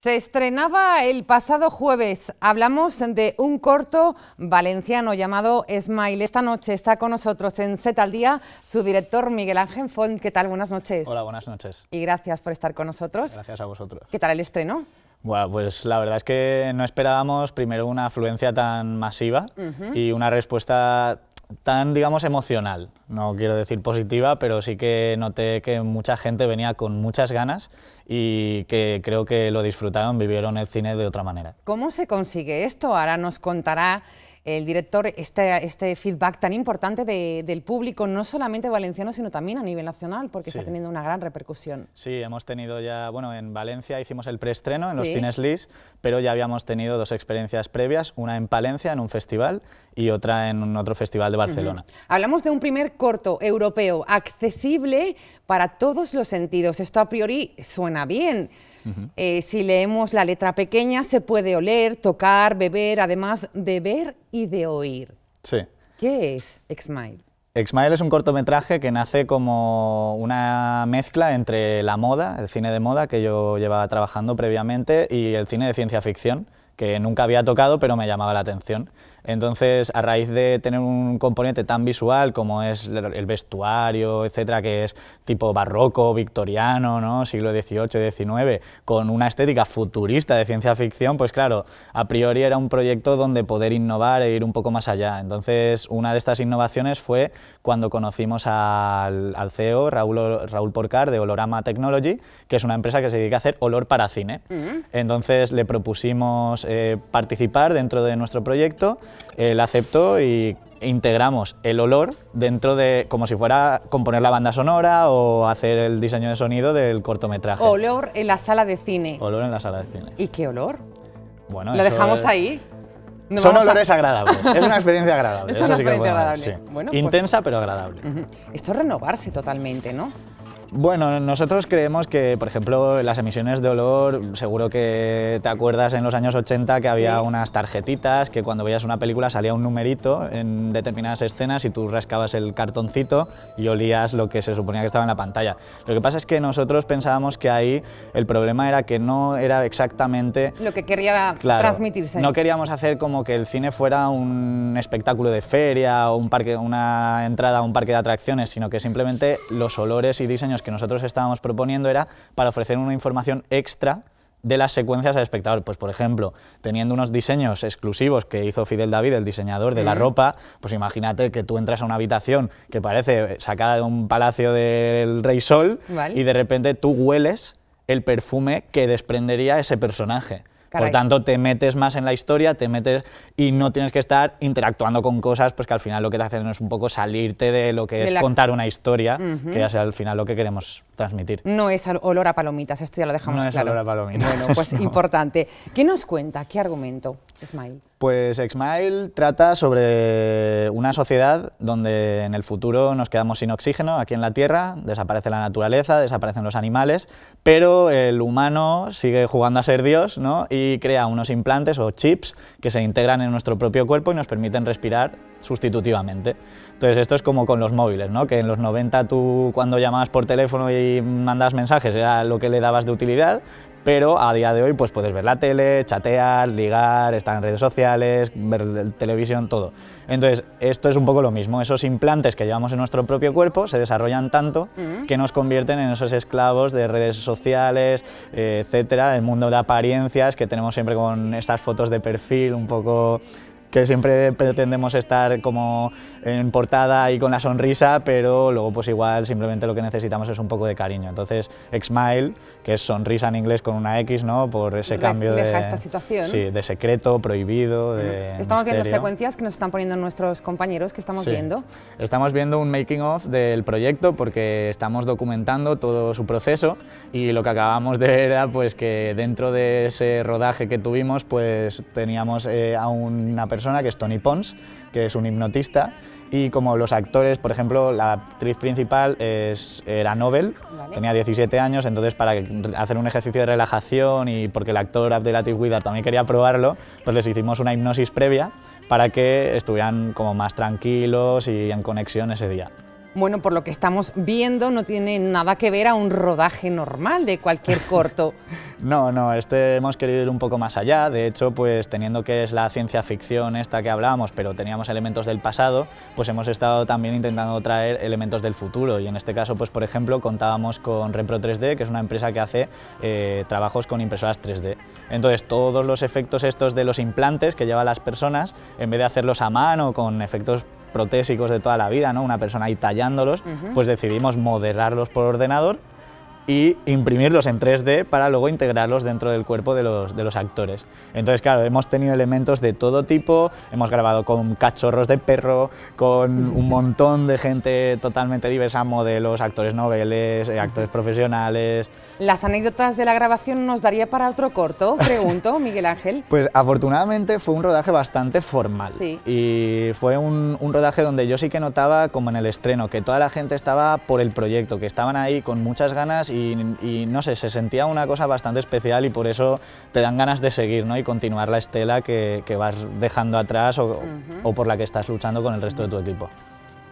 Se estrenaba el pasado jueves. Hablamos de un corto valenciano llamado Smile. Esta noche está con nosotros en Set al Día su director Miguel Ángel Font. ¿Qué tal? Buenas noches. Hola, buenas noches. Y gracias por estar con nosotros. Gracias a vosotros. ¿Qué tal el estreno? Bueno, pues la verdad es que no esperábamos primero una afluencia tan masiva y una respuesta tan, digamos, emocional. No quiero decir positiva, pero sí que noté que mucha gente venía con muchas ganas y que creo que lo disfrutaron, vivieron el cine de otra manera. ¿Cómo se consigue esto? Ahora nos contará el director, este, este, feedback tan importante del público, no solamente valenciano, sino también a nivel nacional, porque está teniendo una gran repercusión. Sí, hemos tenido ya, bueno, en Valencia hicimos el preestreno en los Cines Lis, pero ya habíamos tenido dos experiencias previas, una en Palencia, en un festival, y otra en otro festival de Barcelona. Hablamos de un primer corto europeo, accesible para todos los sentidos. Esto a priori suena bien. Eh, si leemos la letra pequeña, se puede oler, tocar, beber, además de ver y de oír. Sí. ¿Qué es XMILE? XMILE es un cortometraje que nace como una mezcla entre la moda, el cine de moda que yo llevaba trabajando previamente, y el cine de ciencia ficción, que nunca había tocado pero me llamaba la atención. Entonces, a raíz de tener un componente tan visual como es el vestuario, etcétera, que es tipo barroco, victoriano, ¿no? siglo XVIII, XIX, con una estética futurista de ciencia ficción, pues claro, a priori era un proyecto donde poder innovar e ir un poco más allá. Entonces, una de estas innovaciones fue cuando conocimos al, CEO, Raúl, Porcar, de Olorama Technology, que es una empresa que se dedica a hacer olor para cine. Mm. Entonces, le propusimos eh, participar dentro de nuestro proyecto el eh, acepto y integramos el olor dentro de, como si fuera componer la banda sonora o hacer el diseño de sonido del cortometraje. Olor en la sala de cine. Olor en la sala de cine. ¿Y qué olor? Bueno, lo dejamos ahí. Son olores agradables, es una experiencia agradable. es una experiencia agradable. Pues Intensa pero agradable. Esto es renovarse totalmente, ¿no? Bueno, nosotros creemos que, por ejemplo, las emisiones de olor, seguro que te acuerdas en los años 80 que había unas tarjetitas, que cuando veías una película salía un numerito en determinadas escenas y tú rascabas el cartoncito y olías lo que se suponía que estaba en la pantalla. Lo que pasa es que nosotros pensábamos que ahí el problema era que no era exactamente... Lo que quería transmitirse. No queríamos hacer como que el cine fuera un espectáculo de feria o una entrada a un parque de atracciones, sino que simplemente los olores y diseños que nosotros estábamos proponiendo era para ofrecer una información extra de las secuencias al espectador. Pues, por ejemplo, teniendo unos diseños exclusivos que hizo Fidel David, el diseñador de la mm. ropa, pues imagínate que tú entras a una habitación que parece sacada de un palacio del Rey Sol y de repente tú hueles el perfume que desprendería ese personaje. Por tanto, te metes más en la historia, te metes y no tienes que estar interactuando con cosas, pues que al final lo que te hacen es un poco salirte de lo que es contar una historia, que ya sea al final lo que queremos transmitir. No es olor a palomitas, esto ya lo dejamos claro. No es olor a palomitas. Bueno, pues importante. ¿Qué nos cuenta? ¿Qué argumento, Smile? Pues Exmail trata sobre una sociedad donde en el futuro nos quedamos sin oxígeno aquí en la Tierra, desaparece la naturaleza, desaparecen los animales, pero el humano sigue jugando a ser Dios y crea unos implantes o chips que se integran en nuestro propio cuerpo y nos permiten respirar sustitutivamente. Entonces esto es como con los móviles, ¿no? que en los 90 tú cuando llamabas por teléfono y mandabas mensajes era lo que le dabas de utilidad pero a día de hoy pues puedes ver la tele, chatear, ligar, estar en redes sociales, ver televisión, todo. Entonces, esto es un poco lo mismo, esos implantes que llevamos en nuestro propio cuerpo se desarrollan tanto mm. que nos convierten en esos esclavos de redes sociales, eh, etcétera, el mundo de apariencias que tenemos siempre con estas fotos de perfil un poco que siempre pretendemos estar como en portada y con la sonrisa, pero luego pues igual simplemente lo que necesitamos es un poco de cariño. Entonces, Xmile, que es sonrisa en inglés con una X, ¿no? Por ese cambio de... esta situación. Sí, de secreto, prohibido, de Estamos viendo secuencias que nos están poniendo nuestros compañeros, que estamos viendo. Estamos viendo un making of del proyecto porque estamos documentando todo su proceso y lo que acabamos de ver era pues que dentro de ese rodaje que tuvimos, pues teníamos eh, a una persona que es Tony Pons, que es un hipnotista, y como los actores, por ejemplo, la actriz principal era Nobel, tenía 17 años, entonces para hacer un ejercicio de relajación y porque el actor Abdelatif Widar también quería probarlo, pues les hicimos una hipnosis previa para que estuvieran como más tranquilos y en conexión ese día bueno, por lo que estamos viendo, no tiene nada que ver a un rodaje normal de cualquier corto. no, no, este hemos querido ir un poco más allá. De hecho, pues teniendo que es la ciencia ficción esta que hablábamos, pero teníamos elementos del pasado, pues hemos estado también intentando traer elementos del futuro. Y en este caso, pues por ejemplo, contábamos con Repro 3D, que es una empresa que hace eh, trabajos con impresoras 3D. Entonces, todos los efectos estos de los implantes que llevan las personas, en vez de hacerlos a mano con efectos protésicos de toda la vida, ¿no? una persona ahí tallándolos, pues decidimos modelarlos por ordenador y imprimirlos en 3D para luego integrarlos dentro del cuerpo de los, de los actores. Entonces, claro, hemos tenido elementos de todo tipo, hemos grabado con cachorros de perro, con un montón de gente totalmente diversa, modelos, actores noveles, eh, actores profesionales. ¿Las anécdotas de la grabación nos daría para otro corto? Pregunto, Miguel Ángel. Pues afortunadamente fue un rodaje bastante formal sí. y fue un, rodaje donde yo sí que notaba, como en el estreno, que toda la gente estaba por el proyecto, que estaban ahí con muchas ganas y, no sé, se sentía una cosa bastante especial y por eso te dan ganas de seguir y continuar la estela que, vas dejando atrás o, por la que estás luchando con el resto de tu equipo.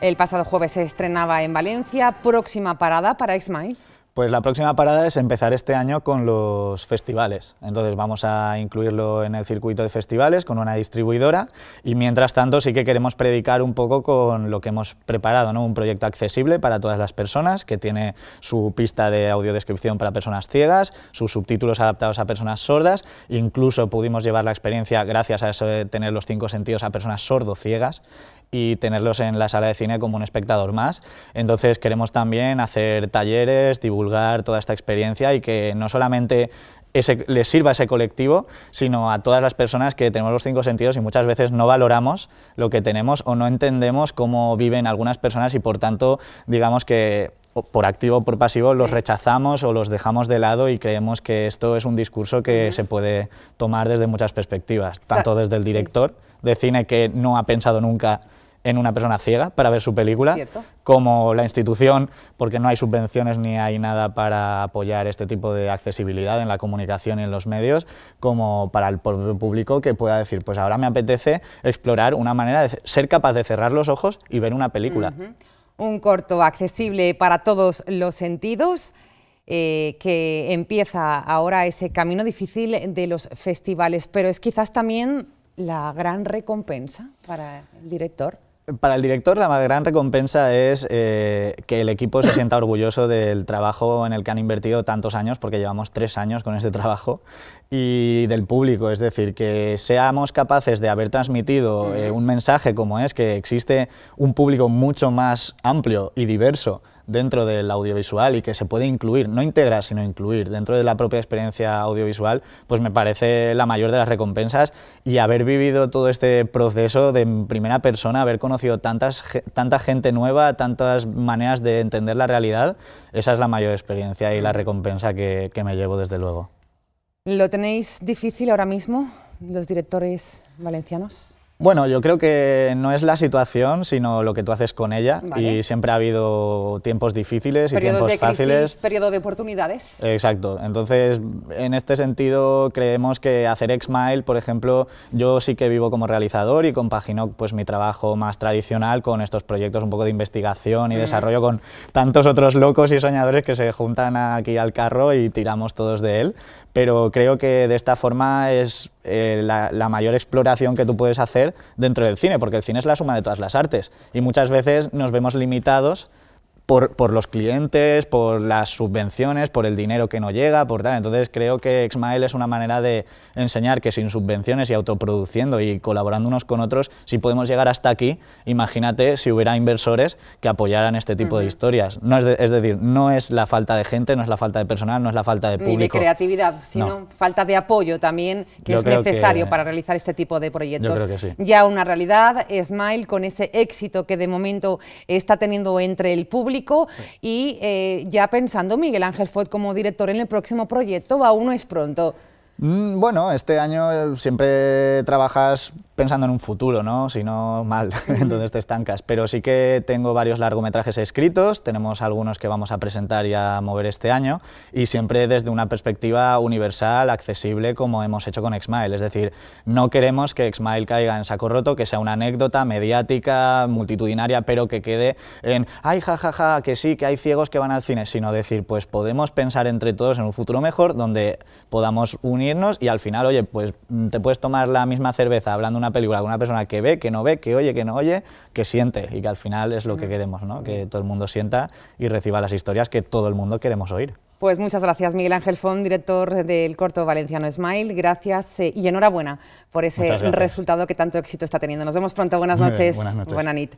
El pasado jueves se estrenaba en Valencia, próxima parada para Smile pues la próxima parada es empezar este año con los festivales. Entonces vamos a incluirlo en el circuito de festivales con una distribuidora y mientras tanto sí que queremos predicar un poco con lo que hemos preparado, ¿no? un proyecto accesible para todas las personas que tiene su pista de audiodescripción para personas ciegas, sus subtítulos adaptados a personas sordas, incluso pudimos llevar la experiencia gracias a eso de tener los cinco sentidos a personas sordo-ciegas y tenerlos en la sala de cine como un espectador más. Entonces queremos también hacer talleres, divulgar toda esta experiencia y que no solamente ese, les sirva a ese colectivo, sino a todas las personas que tenemos los cinco sentidos y muchas veces no valoramos lo que tenemos o no entendemos cómo viven algunas personas y por tanto digamos que por activo o por pasivo los rechazamos o los dejamos de lado y creemos que esto es un discurso que se puede tomar desde muchas perspectivas, tanto desde el director de cine que no ha pensado nunca en una persona ciega para ver su película, como la institución, porque no hay subvenciones ni hay nada para apoyar este tipo de accesibilidad en la comunicación y en los medios, como para el público que pueda decir, pues ahora me apetece explorar una manera de ser capaz de cerrar los ojos y ver una película. Un corto accesible para todos los sentidos. Eh, que empieza ahora ese camino difícil de los festivales, pero es quizás también la gran recompensa para el director para el director la gran recompensa es eh, que el equipo se sienta orgulloso del trabajo en el que han invertido tantos años, porque llevamos tres años con este trabajo, y del público, es decir, que seamos capaces de haber transmitido eh, un mensaje como es que existe un público mucho más amplio y diverso dentro del audiovisual y que se puede incluir, no integrar, sino incluir dentro de la propia experiencia audiovisual, pues me parece la mayor de las recompensas y haber vivido todo este proceso de primera persona, haber conocido tantas, tanta gente nueva, tantas maneras de entender la realidad, esa es la mayor experiencia y la mm. recompensa que, que me llevo desde luego. ¿Lo tenéis difícil ahora mismo, los directores valencianos? Bueno, yo creo que no es la situación, sino lo que tú haces con ella. Y siempre ha habido tiempos difíciles y Periodos de crisis, fáciles. Periodo de oportunidades. Exacto. Entonces, en este sentido, creemos que hacer Xmile, por ejemplo, yo sí que vivo como realizador y compagino pues, mi trabajo más tradicional con estos proyectos un poco de investigación y desarrollo con tantos otros locos y soñadores que se juntan aquí al carro y tiramos todos de él pero creo que de esta forma es eh, la, mayor exploración que tú puedes hacer dentro del cine, porque el cine es la suma de todas las artes y muchas veces nos vemos limitados por, los clientes, por las subvenciones, por el dinero que no llega, por tal. Entonces creo que Smile es una manera de enseñar que sin subvenciones y autoproduciendo y colaborando unos con otros, si podemos llegar hasta aquí, imagínate si hubiera inversores que apoyaran este tipo de historias. No es, decir, no es la falta de gente, no es la falta de personal, no es la falta de público. Ni de creatividad, sino falta de apoyo también que es necesario para realizar este tipo de proyectos. creo que sí. Ya una realidad, Smile con ese éxito que de momento está teniendo entre el público y eh, ya pensando Miguel Ángel Ford como director en el próximo proyecto, va uno es pronto. Mm, bueno, este año eh, siempre trabajas pensando en un futuro, ¿no? Si no, mal, entonces te estancas. Pero sí que tengo varios largometrajes escritos, tenemos algunos que vamos a presentar y a mover este año, y siempre desde una perspectiva universal, accesible, como hemos hecho con Exmail. Es decir, no queremos que Exmail caiga en saco roto, que sea una anécdota mediática, multitudinaria, pero que quede en, ay, jajaja, ja, ja, que sí, que hay ciegos que van al cine, sino decir, pues podemos pensar entre todos en un futuro mejor, donde podamos unir y al final, oye, pues mm, te puedes tomar la misma cerveza hablando una película con una persona que ve, que no ve, que oye, que no oye, que siente y que al final es lo que mm. queremos, ¿no? Que todo el mundo sienta y reciba las historias que todo el mundo queremos oír. Pues muchas gracias, Miguel Ángel Font, director del corto valenciano Smile. Gracias eh, y enhorabuena por ese resultado que tanto éxito está teniendo. Nos vemos pronto. Buenas noches. Buenas noches. Buena nit.